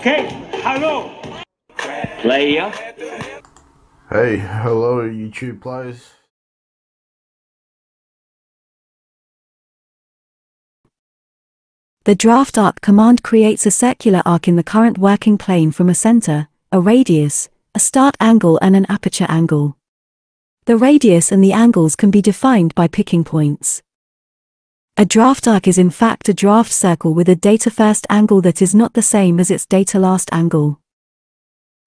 Okay, hello. Player. Hey, hello YouTube players. The draft arc command creates a circular arc in the current working plane from a center, a radius, a start angle and an aperture angle. The radius and the angles can be defined by picking points. A draft arc is in fact a draft circle with a data-first angle that is not the same as its data-last angle.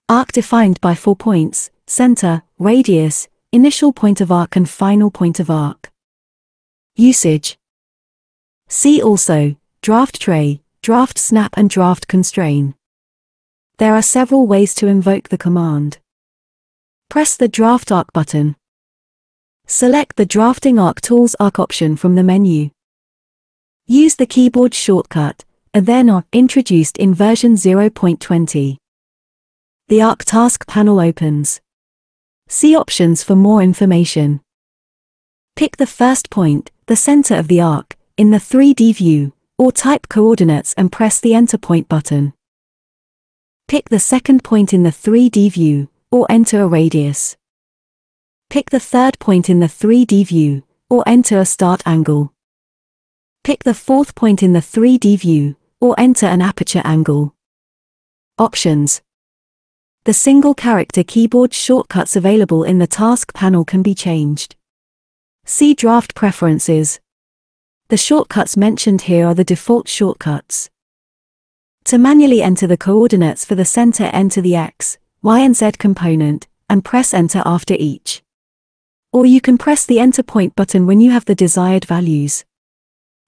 Arc defined by four points, center, radius, initial point of arc and final point of arc. Usage See also, draft tray, draft snap and draft constrain. There are several ways to invoke the command. Press the draft arc button. Select the drafting arc tools arc option from the menu. Use the keyboard shortcut, and then are introduced in version 0.20. The ARC task panel opens. See options for more information. Pick the first point, the center of the arc, in the 3D view, or type coordinates and press the enter point button. Pick the second point in the 3D view, or enter a radius. Pick the third point in the 3D view, or enter a start angle. Pick the fourth point in the 3D view, or enter an aperture angle. Options The single-character keyboard shortcuts available in the task panel can be changed. See Draft Preferences. The shortcuts mentioned here are the default shortcuts. To manually enter the coordinates for the center enter the X, Y and Z component, and press enter after each. Or you can press the enter point button when you have the desired values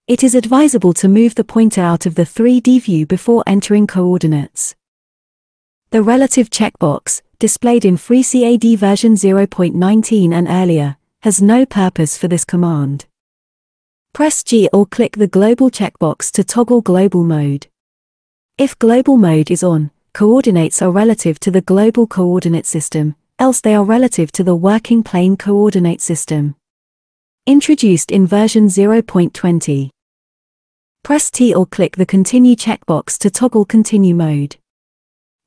it is advisable to move the pointer out of the 3D view before entering coordinates. The relative checkbox, displayed in FreeCAD version 0.19 and earlier, has no purpose for this command. Press G or click the global checkbox to toggle global mode. If global mode is on, coordinates are relative to the global coordinate system, else they are relative to the working plane coordinate system. Introduced in version 0.20. Press T or click the Continue checkbox to toggle Continue mode.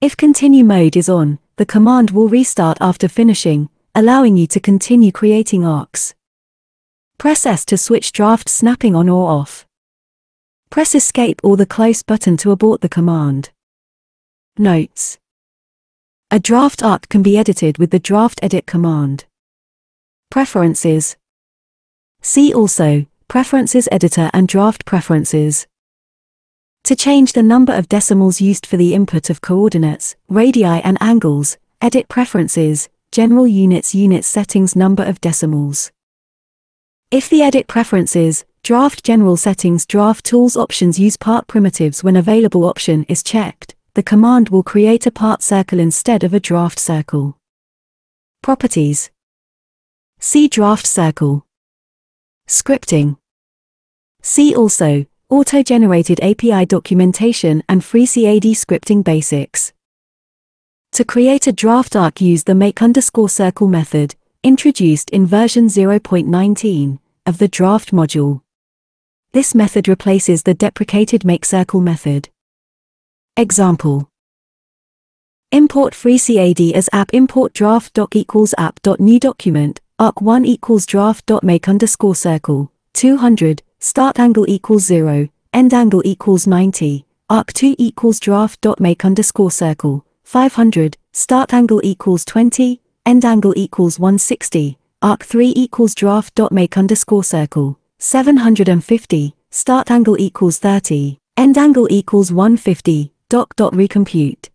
If Continue mode is on, the command will restart after finishing, allowing you to continue creating arcs. Press S to switch draft snapping on or off. Press Escape or the Close button to abort the command. Notes. A draft arc can be edited with the draft edit command. Preferences. See also, Preferences Editor and Draft Preferences. To change the number of decimals used for the input of coordinates, radii and angles, edit Preferences, General Units Unit Settings Number of Decimals. If the Edit Preferences, Draft General Settings Draft Tools options use part primitives when available option is checked, the command will create a part circle instead of a draft circle. Properties. See Draft Circle scripting. See also, auto-generated API documentation and free CAD scripting basics. To create a draft arc use the make underscore circle method, introduced in version 0.19, of the draft module. This method replaces the deprecated make circle method. Example. Import FreeCAD as app import draft doc equals document arc 1 equals draft dot make underscore circle, 200, start angle equals 0, end angle equals 90, arc 2 equals draft dot make underscore circle, 500, start angle equals 20, end angle equals 160, arc 3 equals draft dot make underscore circle, 750, start angle equals 30, end angle equals 150, dot dot recompute.